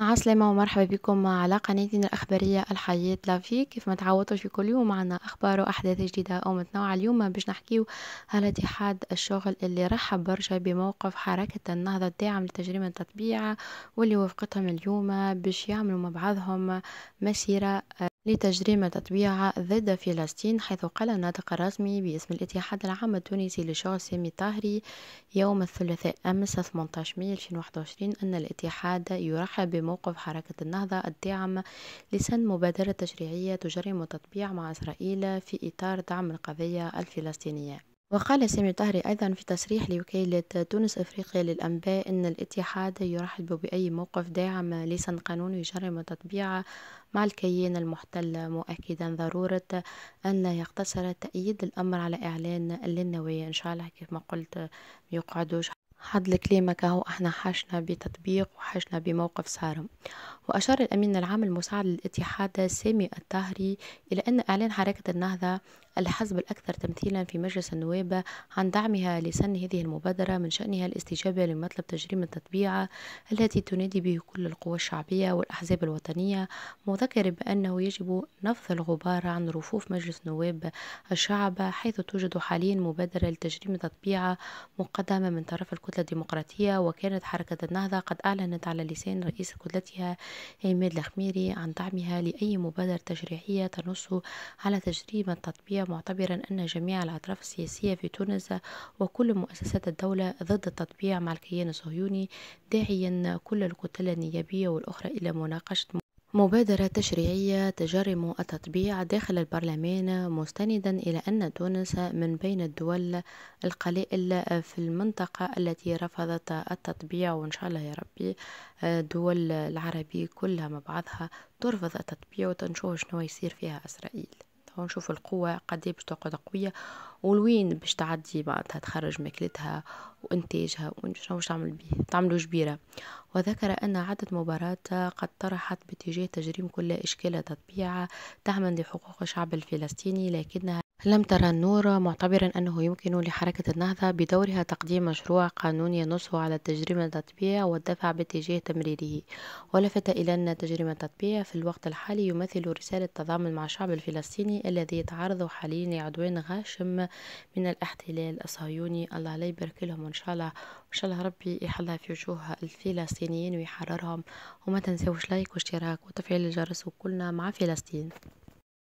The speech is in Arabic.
عسلامة ومرحبا بكم على قناتنا الأخبارية الحياة لافي كيف ما تعودتوش في كل يوم معنا أخبار وأحداث جديدة أو متنوعة اليوم باش نحكيو على اتحاد الشغل اللي رحب برشا بموقف حركة النهضة الداعم لتجريم التطبيع واللي وافقتهم اليوم باش يعملوا مع بعضهم مسيرة لتجريم تطبيع ضد فلسطين حيث قال الناطق الرسمي باسم الاتحاد العام التونسي للشغل سامي الطاهري يوم الثلاثاء أمس 18 مايو 2021 أن الاتحاد يرحب بموقف حركة النهضة الداعم لسن مبادرة تشريعية تجرم تطبيع مع إسرائيل في إطار دعم القضية الفلسطينية وقال سامي طهري أيضا في تصريح لوكالة تونس أفريقيا للأنباء أن الاتحاد يرحب بأي موقف داعم لسان قانون يجرم تطبيعه مع الكيان المحتل مؤكدا ضرورة أن يقتصر تأييد الأمر على إعلان للنوايا إن شاء الله كيف ما قلت يقعدوش حد الكلمة كهو احنا حشنا بتطبيق وحشنا بموقف صارم وأشار الأمين العام المساعد للاتحاد سامي الطهري إلى أن إعلان حركة النهضة الحزب الأكثر تمثيلا في مجلس النواب عن دعمها لسن هذه المبادرة من شأنها الاستجابة لمطلب تجريم التطبيعة التي تنادي به كل القوى الشعبية والأحزاب الوطنية مذكر بأنه يجب نفض الغبار عن رفوف مجلس نواب الشعب حيث توجد حاليا مبادرة لتجريم التطبيعة مقدمة من طرف الكتلة الديمقراطية وكانت حركة النهضة قد أعلنت على لسان رئيس كتلتها عماد الخميري عن دعمها لأي مبادرة تشريعية تنص على تجريم التطبيع معتبرا أن جميع الأطراف السياسية في تونس وكل مؤسسات الدولة ضد التطبيع مع الكيان الصهيوني داعيا كل الكتل النيابية والأخرى إلى مناقشة مبادرة تشريعية تجرم التطبيع داخل البرلمان مستندا إلى أن تونس من بين الدول القلائل في المنطقة التي رفضت التطبيع وإن شاء الله يا ربي الدول العربية كلها مع بعضها ترفض التطبيع وتنشوه شنو يصير فيها إسرائيل ونشوف القوة قد إيه باش تقعد قوية ولوين باش تعدي معناتها تخرج ماكلتها وانتاجها باش تعمل بيه تعملو جبيرة وذكر أن عدة مباراة قد طرحت باتجاه تجريم كل إشكال تطبيعة تعمل لحقوق الشعب الفلسطيني لكنها لم ترى النور معتبرا أنه يمكن لحركة النهضة بدورها تقديم مشروع قانون ينص على تجريم التطبيع والدفع باتجاه تمريره ولفت إلى أن تجريم التطبيع في الوقت الحالي يمثل رسالة تضامن مع الشعب الفلسطيني الذي يتعرض حاليا لعدوان غاشم من الاحتلال الصهيوني الله لا يبارك لهم إن شاء الله إن شاء الله ربي يحلها في وجوه الفلسطينيين ويحررهم وما تنساوش لايك واشتراك وتفعيل الجرس وكلنا مع فلسطين